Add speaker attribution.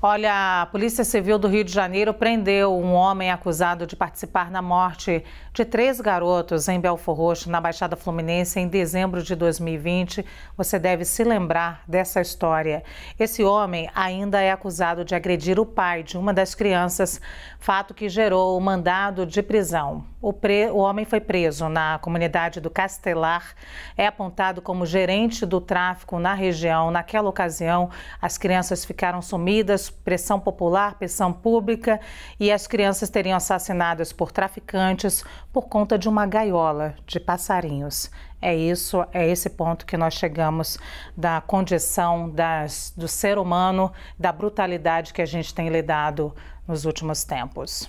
Speaker 1: Olha, a Polícia Civil do Rio de Janeiro prendeu um homem acusado de participar na morte de três garotos em Belfor Roxo, na Baixada Fluminense, em dezembro de 2020. Você deve se lembrar dessa história. Esse homem ainda é acusado de agredir o pai de uma das crianças, fato que gerou o mandado de prisão. O, pre... o homem foi preso na comunidade do Castelar, é apontado como gerente do tráfico na região. Naquela ocasião, as crianças ficaram sumidas pressão popular, pressão pública, e as crianças teriam assassinadas por traficantes por conta de uma gaiola de passarinhos. É isso, é esse ponto que nós chegamos da condição das, do ser humano, da brutalidade que a gente tem lidado nos últimos tempos.